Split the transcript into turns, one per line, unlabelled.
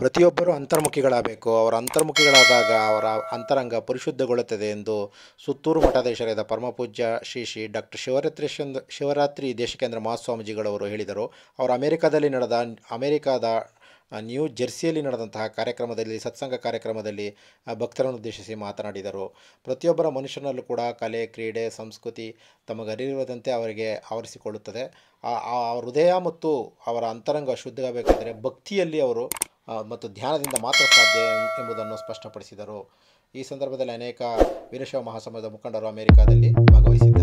ಪ್ರತಿಯೊಬ್ಬರೂ ಅಂತರ್ಮುಖಿಗಳಾಗಬೇಕು ಅವರ ಅಂತರ್ಮುಖಿಗಳಾದಾಗ ಅವರ ಅಂತರಂಗ ಪರಿಶುದ್ಧಗೊಳ್ಳುತ್ತದೆ ಎಂದು ಸುತ್ತೂರು ಮಠಾಧೀಶರಾದ ಪರಮಪೂಜ್ಯ ಶ್ರೀ ಶ್ರೀ ಡಾಕ್ಟರ್ ಶಿವರಾತ್ರಿ ಶಿವರಾತ್ರಿ ದೇಶಕೇಂದ್ರ ಮಹಾಸ್ವಾಮೀಜಿಗಳವರು ಹೇಳಿದರು ಅವರು ಅಮೆರಿಕಾದಲ್ಲಿ ನಡೆದ ಅಮೆರಿಕಾದ ನ್ಯೂ ಜೆರ್ಸಿಯಲ್ಲಿ ನಡೆದಂತಹ ಕಾರ್ಯಕ್ರಮದಲ್ಲಿ ಸತ್ಸಂಗ ಕಾರ್ಯಕ್ರಮದಲ್ಲಿ ಭಕ್ತರನ್ನು ಉದ್ದೇಶಿಸಿ ಮಾತನಾಡಿದರು ಪ್ರತಿಯೊಬ್ಬರ ಮನುಷ್ಯನಲ್ಲೂ ಕೂಡ ಕಲೆ ಕ್ರೀಡೆ ಸಂಸ್ಕೃತಿ ತಮಗರಿರುವದಂತೆ ಅವರಿಗೆ ಆವರಿಸಿಕೊಳ್ಳುತ್ತದೆ ಆ ಹೃದಯ ಮತ್ತು ಅವರ ಅಂತರಂಗ ಶುದ್ಧವಾಗಬೇಕಾದರೆ ಭಕ್ತಿಯಲ್ಲಿ ಅವರು ಮತ್ತು ಧ್ಯಾನದಿಂದ ಮಾತ್ರ ಸಾಧ್ಯ ಎಂಬುದನ್ನು ಸ್ಪಷ್ಟಪಡಿಸಿದರು ಈ ಸಂದರ್ಭದಲ್ಲಿ ಅನೇಕ ವೀರಶೈವ ಮಹಾಸಮದ ಮುಖಂಡರು ಅಮೆರಿಕದಲ್ಲಿ
ಭಾಗವಹಿಸಿದ್ದರು